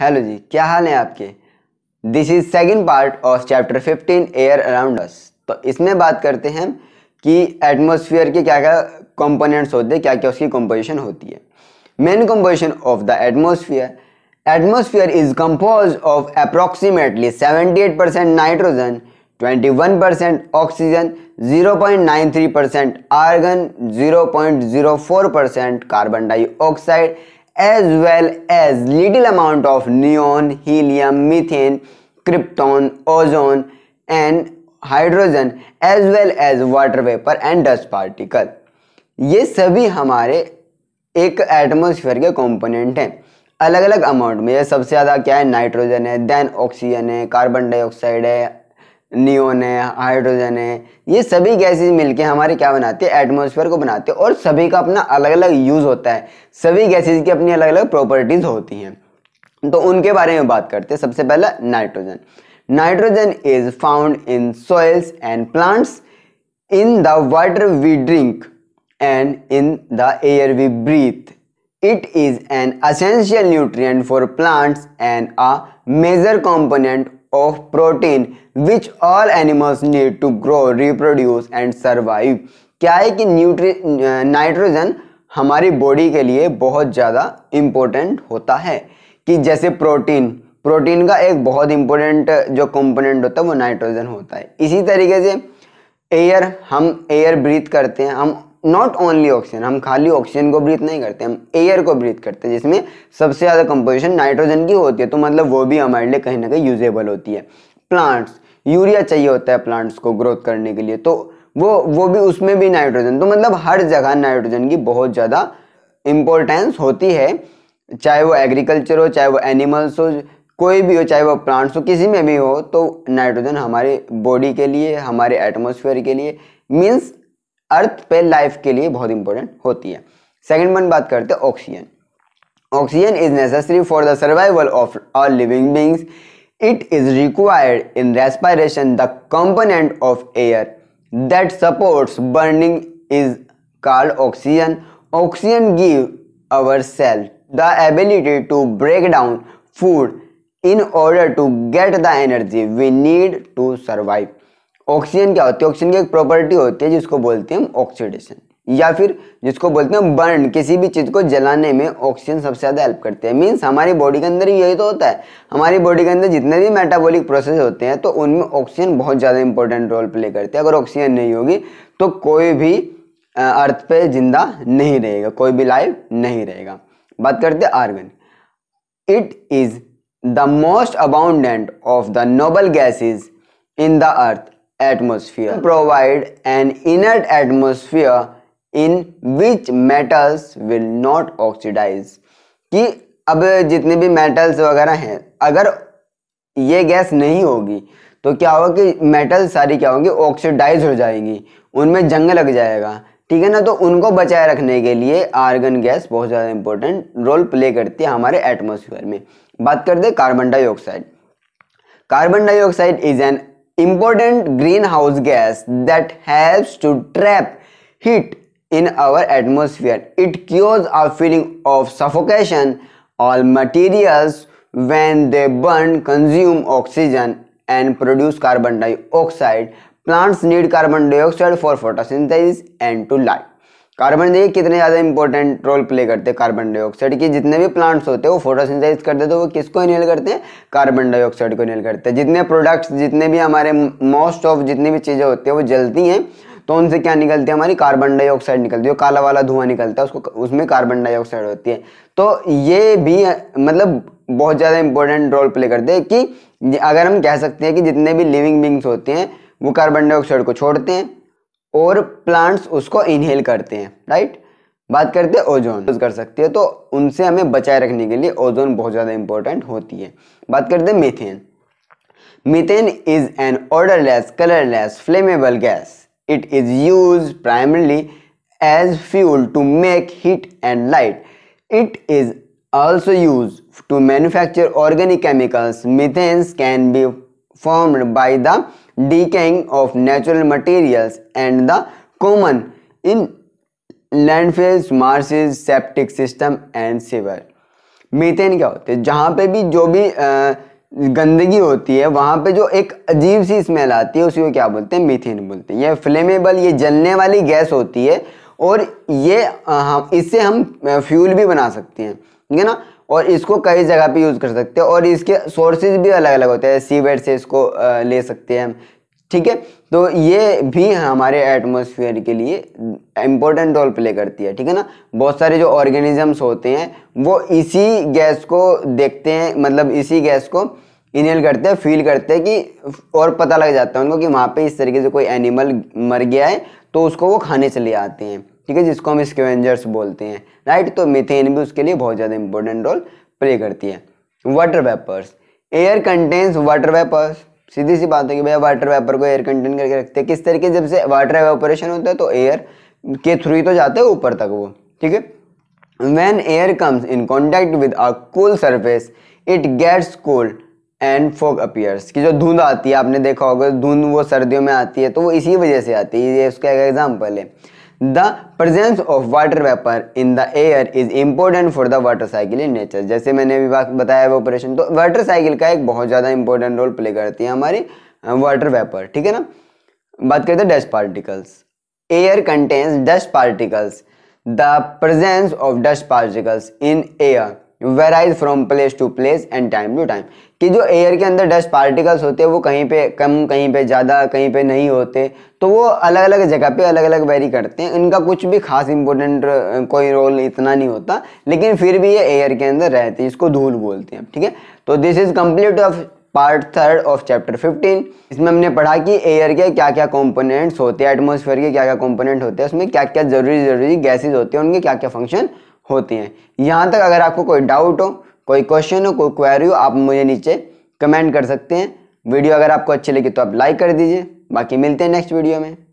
Hello जी क्या हाल है आपके this is second part of chapter 15 air around us तो इसमें बात करते हैं कि एटमोसफियर के क्या क्या कंपोनेंट्स होते हैं क्या क्या उसकी कंपोजिशन होती है main composition of the atmosphere atmosphere is compose of approximately 78 percent nitrogen 21 percent oxygen 0.93 percent argon 0.04 percent carbon dioxide as well as little amount of neon helium methane krypton ozone and hydrogen as well as water vapour and dust particle ये सभी हमारे एक atmosphere के component हैं अलग अलग amount में यह सबसे ज़्यादा क्या है नाइट्रोजन है देन ऑक्सीजन है कार्बन डाइऑक्साइड है नियोन है हाइड्रोजन है ये सभी गैसेज मिलके हमारे क्या बनाते हैं एटमॉस्फेयर को बनाते हैं और सभी का अपना अलग अलग यूज़ होता है सभी गैसेज की अपनी अलग अलग प्रॉपर्टीज़ होती हैं तो उनके बारे में बात करते हैं सबसे पहला nitrogen nitrogen is found in soils and plants in the water we drink and in the air we breathe it is an essential nutrient for plants and a major component of protein which all animals need to grow, reproduce and survive. क्या है कि nutri nitrogen हमारी body के लिए बहुत ज़्यादा important होता है कि जैसे प्रोटीन प्रोटीन का एक बहुत इम्पोर्टेंट जो कंपोनेंट होता है वो नाइट्रोजन होता है इसी तरीके से एयर हम एयर ब्रीथ करते हैं हम नॉट ओनली ऑक्सीजन हम खाली ऑक्सीजन को ब्रीथ नहीं करते हम एयर को ब्रीथ करते हैं जिसमें सबसे ज़्यादा कंपोजिशन नाइट्रोजन की होती है तो मतलब वो भी हमारे लिए कहीं ना कहीं यूजेबल होती है प्लांट्स यूरिया चाहिए होता है प्लांट्स को ग्रोथ करने के लिए तो वो वो भी उसमें भी नाइट्रोजन तो मतलब हर जगह नाइट्रोजन की बहुत ज़्यादा इम्पोर्टेंस होती है चाहे वो एग्रीकल्चर हो चाहे वो एनिमल्स हो कोई भी हो चाहे वो प्लांट्स हो किसी में भी हो तो नाइट्रोजन हमारे बॉडी के लिए हमारे एटमोसफेयर के लिए मीन्स अर्थ पे लाइफ के लिए बहुत इंपॉर्टेंट होती है सेकेंड वन बात करते हैं oxygen oxygen is necessary for the survival of all living beings it is required in respiration the component of air that supports burning is called oxygen oxygen give our cell the ability to break down food in order to get the energy we need to survive oxygen क्या होती है oxygen की एक property होती है जिसको बोलते हैं हम ऑक्सीडेशन या फिर जिसको बोलते हैं बर्न किसी भी चीज़ को जलाने में ऑक्सीजन सबसे ज़्यादा हेल्प करते हैं मीन्स हमारी बॉडी के अंदर यही तो होता है हमारी बॉडी के अंदर जितने भी मेटाबॉलिक प्रोसेस होते हैं तो उनमें ऑक्सीजन बहुत ज़्यादा इंपॉर्टेंट रोल प्ले करते हैं अगर ऑक्सीजन नहीं होगी तो कोई भी अर्थ पे जिंदा नहीं रहेगा कोई भी लाइव नहीं रहेगा बात करते हैं argon it is the most abundant of the noble gases in the earth atmosphere provide an inert atmosphere in which metals will not oxidize कि अब जितने भी मेटल्स वगैरह हैं अगर ये गैस नहीं होगी तो क्या होगा कि मेटल सारी क्या होंगी ऑक्सीडाइज हो जाएंगी उनमें जंग लग जाएगा ठीक है ना तो उनको बचाए रखने के लिए आर्गन गैस बहुत ज़्यादा इंपॉर्टेंट रोल प्ले करती है हमारे एटमोसफियर में बात करते हैं carbon dioxide carbon dioxide is an important greenhouse gas that helps to trap heat in our atmosphere. It cures our feeling of suffocation. All materials, when they burn, consume oxygen and produce carbon dioxide. Plants need carbon dioxide for photosynthesis and to light. Carbon देखिए कितने ज़्यादा important role play करते हैं carbon dioxide के जितने भी plants होते हैं वो फोटोसिंथेसिस करते हैं तो वो किसको इनहेल करते हैं कार्बन डाइऑक्साइड को इनहेल करते हैं जितने प्रोडक्ट्स जितने भी हमारे मोस्ट ऑफ जितनी भी चीज़ें होती हैं वो जलती हैं तो उनसे क्या निकलती है हमारी कार्बन डाइऑक्साइड निकलती है काला वाला धुआं निकलता है उसको उसमें कार्बन डाइऑक्साइड होती है तो ये भी मतलब बहुत ज़्यादा इंपॉर्टेंट रोल प्ले करते हैं कि अगर हम कह सकते हैं कि जितने भी लिविंग बींग्स होते हैं वो कार्बन डाइऑक्साइड को छोड़ते हैं और प्लांट्स उसको इनहेल करते हैं राइट बात करते हैं ओजोन यूज़ कर सकते हैं तो उनसे हमें बचाए रखने के लिए ओजोन बहुत ज़्यादा इंपॉर्टेंट होती है बात करते हैं methane methane is an odourless colourless flammable gas it is use primarily as fuel to make heat and light it is also use to manufacture organic chemicals methanes can be formed by the decaying of natural materials and the common in landfills marshes septic system and sewer methane क्या होते हैं जहाँ पे भी जो भी गंदगी होती है वहाँ पे जो एक अजीब सी स्मेल आती है उसी को क्या बोलते हैं मीथेन बोलते हैं ये फ्लेमेबल ये जलने वाली गैस होती है और ये हम इससे हम फ्यूल भी बना सकते हैं ठीक है ना और इसको कई जगह पे यूज़ कर सकते हैं और इसके सोर्सेज भी अलग अलग होते हैं वेड से इसको ले सकते हैं हम ठीक है तो ये भी हमारे एटमोसफियर के लिए इम्पोर्टेंट रोल प्ले करती है ठीक है ना बहुत सारे जो ऑर्गेनिजम्स होते हैं वो इसी गैस को देखते हैं मतलब इसी गैस को इनहेल करते हैं फील करते हैं कि और पता लग जाता है उनको कि वहाँ पे इस तरीके से कोई एनिमल मर गया है तो उसको वो खाने चले आते हैं ठीक है जिसको हम स्केवेंजर्स बोलते हैं राइट तो मिथेन भी उसके लिए बहुत ज़्यादा इंपॉर्टेंट रोल प्ले करती है water vapours air contains water vapours सीधी सी बात है कि भैया वाटर वेपर को एयर कंटेन करके रखते हैं किस तरीके जब से वाटर ऑपरेशन होता है तो एयर के थ्रू ही तो जाते हैं ऊपर तक वो ठीक है when air comes in contact with a cool surface it gets cold and fog appears की जो धुंध आती है आपने देखा होगा धुंध वो सर्दियों में आती है तो वो इसी वजह से आती है ये उसका एक एग्जाम्पल है the presence of water vapour in the air is important for the water cycle in nature जैसे मैंने अभी बात बताया वो ऑपरेशन तो वाटर साइकिल का एक बहुत ज़्यादा इंपॉर्टेंट रोल प्ले करती है हमारी वाटर वेपर ठीक है ना बात करते हैं dust particles air contains dust particles the presence of dust particles in air varies from place to place and time to time कि जो एयर के अंदर डस्ट पार्टिकल्स होते हैं वो कहीं पे कम कहीं पे ज़्यादा कहीं पे नहीं होते तो वो अलग अलग जगह पे अलग अलग वेरी करते हैं इनका कुछ भी खास इंपॉर्टेंट कोई रोल इतना नहीं होता लेकिन फिर भी ये एयर के अंदर रहते हैं इसको धूल बोलते हैं ठीक है तो this is complete of part third of chapter 15 इसमें हमने पढ़ा कि एयर के क्या क्या कंपोनेंट्स होते हैं एटमॉस्फेयर के क्या क्या कंपोनेंट होते हैं उसमें क्या क्या जरूरी जरूरी गैसेस होते हैं उनके क्या क्या फंक्शन होती हैं यहाँ तक अगर आपको कोई डाउट हो कोई क्वेश्चन हो कोई क्वेरी हो आप मुझे नीचे कमेंट कर सकते हैं वीडियो अगर आपको अच्छी लगी तो आप लाइक कर दीजिए बाकी मिलते हैं नेक्स्ट वीडियो में